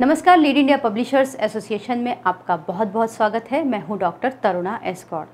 नमस्कार lead India publishers association में आपका बहुत बहुत स्वागत है मैं हूं डॉक्टर तरुणा एसकॉड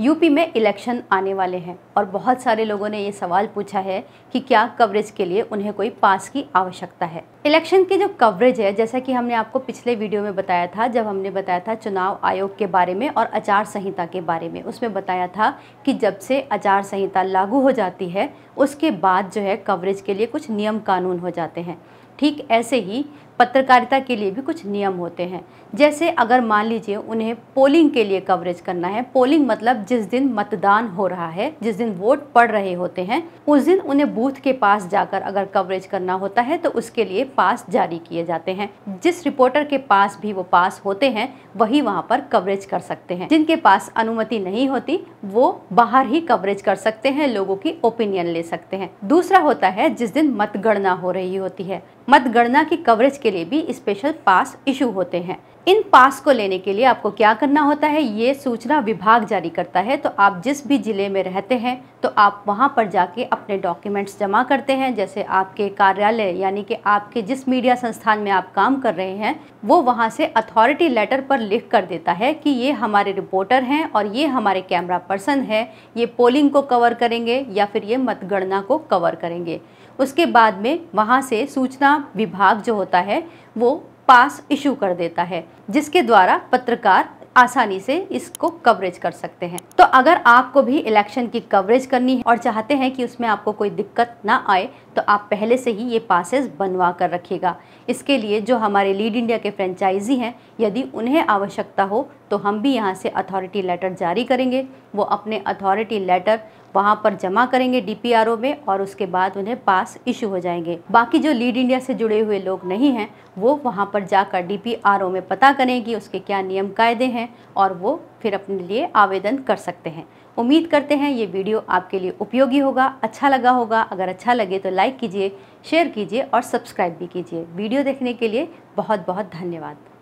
यूपी में इलेक्शन आने वाले हैं और बहुत सारे लोगों ने ये सवाल पूछा है कि क्या कवरेज के लिए उन्हें कोई पास की आवश्यकता है इलेक्शन की जो कवरेज है जैसा कि हमने आपको पिछले वीडियो में बताया था जब हमने बताया था चुनाव आयोग के बारे में और आचार संहिता के बारे में उसमें बताया था कि जब से आचार संहिता लागू हो जाती है उसके बाद जो है कवरेज के लिए कुछ नियम कानून हो जाते हैं ठीक ऐसे ही पत्रकारिता के लिए भी कुछ नियम होते हैं जैसे अगर मान लीजिए उन्हें पोलिंग के लिए कवरेज करना है पोलिंग मतलब जिस दिन मतदान हो रहा है जिस दिन वोट पड़ रहे होते हैं उस दिन उन्हें बूथ के पास जाकर अगर कवरेज करना होता है तो उसके लिए पास जारी किए जाते हैं जिस रिपोर्टर के पास भी वो पास होते हैं वही वहाँ पर कवरेज कर सकते हैं जिनके पास अनुमति नहीं होती वो बाहर ही कवरेज कर सकते हैं लोगों की ओपिनियन ले सकते हैं दूसरा होता है जिस दिन मतगणना हो रही होती है मतगणना की कवरेज के लिए भी स्पेशल पास इशू होते हैं इन पास को लेने के लिए आपको क्या करना होता है ये सूचना विभाग जारी करता है तो आप जिस भी ज़िले में रहते हैं तो आप वहाँ पर जाके अपने डॉक्यूमेंट्स जमा करते हैं जैसे आपके कार्यालय यानी कि आपके जिस मीडिया संस्थान में आप काम कर रहे हैं वो वहाँ से अथॉरिटी लेटर पर लिख कर देता है कि ये हमारे रिपोर्टर हैं और ये हमारे कैमरा पर्सन है ये पोलिंग को कवर करेंगे या फिर ये मतगणना को कवर करेंगे उसके बाद में वहाँ से सूचना विभाग जो होता है वो पास इशू कर देता है जिसके द्वारा पत्रकार आसानी से इसको कवरेज कर सकते हैं तो अगर आपको भी इलेक्शन की कवरेज करनी है और चाहते हैं कि उसमें आपको कोई दिक्कत ना आए तो आप पहले से ही ये पासेस बनवा कर रखिएगा इसके लिए जो हमारे लीड इंडिया के फ्रेंचाइजी हैं यदि उन्हें आवश्यकता हो तो हम भी यहाँ से अथॉरिटी लेटर जारी करेंगे वो अपने अथॉरिटी लेटर वहाँ पर जमा करेंगे डीपीआरओ में और उसके बाद उन्हें पास इशू हो जाएंगे बाकी जो लीड इंडिया से जुड़े हुए लोग नहीं हैं वो वहाँ पर जाकर डीपीआरओ में पता करें कि उसके क्या नियम कायदे हैं और वो फिर अपने लिए आवेदन कर सकते हैं उम्मीद करते हैं ये वीडियो आपके लिए उपयोगी होगा अच्छा लगा होगा अगर अच्छा लगे तो लाइक कीजिए शेयर कीजिए और सब्सक्राइब भी कीजिए वीडियो देखने के लिए बहुत बहुत धन्यवाद